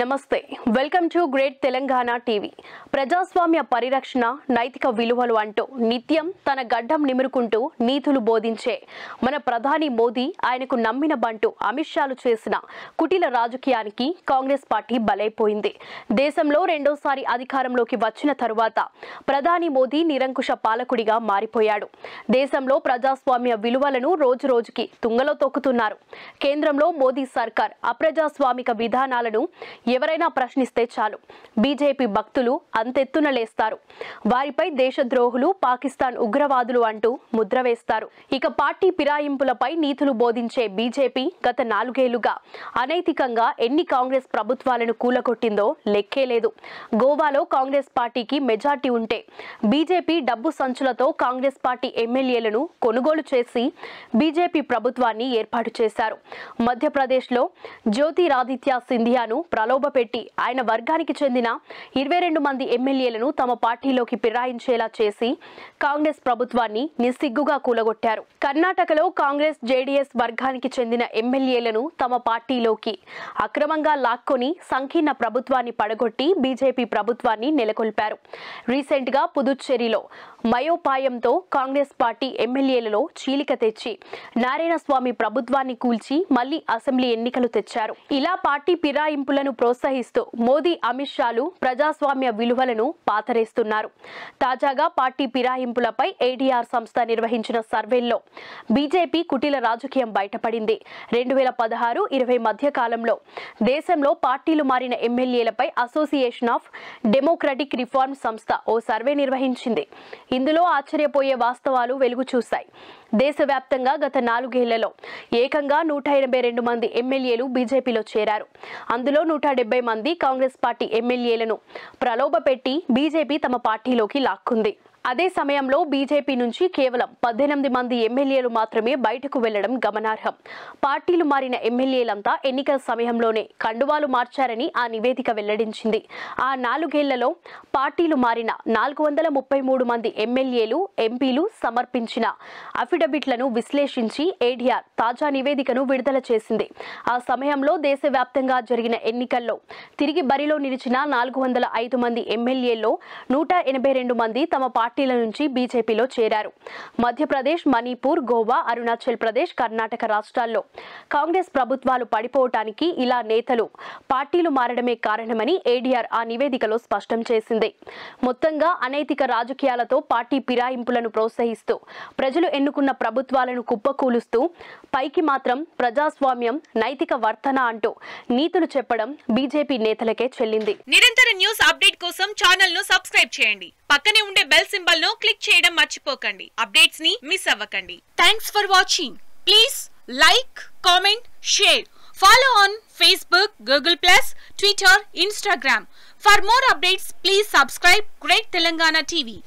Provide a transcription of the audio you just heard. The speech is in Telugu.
నమస్తే welcome to great Telangana TV ప్రజాస్వామ్య పరిరక్షణ నైతిక విలువలు అంటూ నిత్యం తన గడ్డం నిమురుకుంటూ నీతులు బోధించే మన ప్రధాని మోదీ ఆయనకు నమ్మిన బంటూ అమిత్ షాలు చేసిన కుటిల రాజకీయానికి కాంగ్రెస్ పార్టీ బలైపోయింది దేశంలో రెండోసారి అధికారంలోకి వచ్చిన తరువాత ప్రధాని మోదీ నిరంకుశ పాలకుడిగా మారిపోయాడు దేశంలో ప్రజాస్వామ్య విలువలను రోజురోజుకి తుంగలో తొక్కుతున్నారు కేంద్రంలో మోదీ సర్కార్ అప్రజాస్వామిక విధానాలను ఎవరైనా ప్రశ్నిస్తే చాలు బీజేపీ భక్తులు అంతెత్తున లేస్తారు వారిపై దేశద్రోహులు పాకిస్తాన్ ఉగ్రవాదులు అంటూ ముద్ర వేస్తారు ఇక పార్టీ పిరాయింపులపై నీతులు బోధించే బీజేపీ గత నాలుగేళ్లుగా అనైతికంగా ఎన్ని కాంగ్రెస్ ప్రభుత్వాలను కూలగొట్టిందో లెక్కే లేదు గోవాలో కాంగ్రెస్ పార్టీకి మెజార్టీ ఉంటే బీజేపీ డబ్బు సంచులతో కాంగ్రెస్ పార్టీ ఎమ్మెల్యేలను కొనుగోలు చేసి బీజేపీ ప్రభుత్వాన్ని ఏర్పాటు చేశారు మధ్యప్రదేశ్లో జ్యోతిరాదిత్య సింధియాను ప్రలో ప్రలోభపెట్టి ఆయన వర్గానికి చెందిన ఇరవై రెండు మంది ఎమ్మెల్యేలను తమ పార్టీలోకి ఫిరాయించేలా చేసి కాంగ్రెస్ ప్రభుత్వాన్ని నిస్సిగ్గుగా కూలగొట్టారు కర్ణాటకలో కాంగ్రెస్ జేడీఎస్ వర్గానికి చెందిన ఎమ్మెల్యేలను తమ పార్టీలోకి అక్రమంగా లాక్కొని సంకీర్ణ ప్రభుత్వాన్ని పడగొట్టి బీజేపీ ప్రభుత్వాన్ని నెలకొల్పారు రీసెంట్ గా పుదుచ్చేరిలో మయోపాయంతో కాంగ్రెస్ పార్టీ ఎమ్మెల్యేలలో చీలిక తెచ్చి నారాయణ స్వామి ప్రభుత్వాన్ని కూల్చి మళ్లీ అసెంబ్లీ ఎన్నికలు తెచ్చారు ఇలా పార్టీ ఫిరాయింపులను ప్రోత్సహిస్తూ మోదీ అమిత్ షాలు ప్రజాస్వామ్య విలువలను పాతరేస్తున్నారు తాజాగా పార్టీ ఫిరాయింపులపై ఏడీఆర్ సంస్థ నిర్వహించిన సర్వేల్లో బీజేపీ కుటిల రాజకీయం బయటపడింది రెండు వేల పదహారు ఇరవై మధ్య కాలంలో దేశంలో పార్టీలు మారిన ఎమ్మెల్యేలపై అసోసియేషన్ ఆఫ్ డెమోక్రటిక్ రిఫార్మ్ సంస్థ ఓ సర్వే నిర్వహించింది ఇందులో ఆశ్చర్యపోయే వాస్తవాలు వెలుగు చూశాయి దేశవ్యాప్తంగా గత నాలుగేళ్లలో ఏకంగా నూట ఎనభై రెండు మంది ఎమ్మెల్యేలు బీజేపీలో చేరారు అందులో నూట డెబ్బై మంది కాంగ్రెస్ పార్టీ ఎమ్మెల్యేలను ప్రలోభపెట్టి బీజేపీ తమ పార్టీలోకి లాక్కుంది అదే సమయంలో బీజేపీ నుంచి కేవలం పద్దెనిమిది మంది ఎమ్మెల్యేలు మాత్రమే బయటకు వెళ్లడం గమనార్హం పార్టీలు మారిన ఎమ్మెల్యేలంతా ఎన్నికల సమయంలోనే కండువాలు మార్చారని ఆ నివేదిక వెల్లడించింది ఆ నాలుగేళ్లలో పార్టీలు మారిన నాలుగు వందల ముప్పై మూడు మంది ఎమ్మెల్యేలు ఎంపీలు సమర్పించిన అఫిడవిట్లను విశ్లేషించి ఏడీఆర్ తాజా నివేదికను విడుదల చేసింది ఆ సమయంలో దేశవ్యాప్తంగా జరిగిన ఎన్నికల్లో తిరిగి బరిలో నిలిచిన నాలుగు వందల ఐదు మంది ఎమ్మెల్యేల్లో నూట ఎనభై రెండు మంది తమ పార్టీ పార్టీల నుంచి బీజేపీలో చేరారు మధ్యప్రదేశ్ మణిపూర్ గోవా అరుణాచల్ ప్రదేశ్ కర్ణాటక రాష్ట్రాల్లో కాంగ్రెస్ ప్రభుత్వాలు పడిపోవటానికి ఇలా నేతలు పార్టీలు మారడమే కారణమని ఏడీఆర్ ఆ నివేదికలో స్పష్టం చేసింది మొత్తంగా అనైతిక రాజకీయాలతో పార్టీ పిరాయింపులను ప్రోత్సహిస్తూ ప్రజలు ఎన్నుకున్న ప్రభుత్వాలను కుప్పకూలుస్తూ పైకి మాత్రం ప్రజాస్వామ్యం నైతిక వర్తన అంటూ నీతులు చెప్పడం బీజేపీ నేతలకే చెల్లింది నిరంతర న్యూస్ అప్డేట్ కోసం ఛానల్ ను సబ్స్క్రైబ్ చేయండి పక్కనే ఉండే బెల్ సింబల్ ను క్లిక్ చేయడం మర్చిపోకండి అప్డేట్స్ ని మిస్ అవ్వకండి thanks for watching please like comment share follow on Facebook Google plus Twitter Instagram for more updates please subscribe great Telangana TV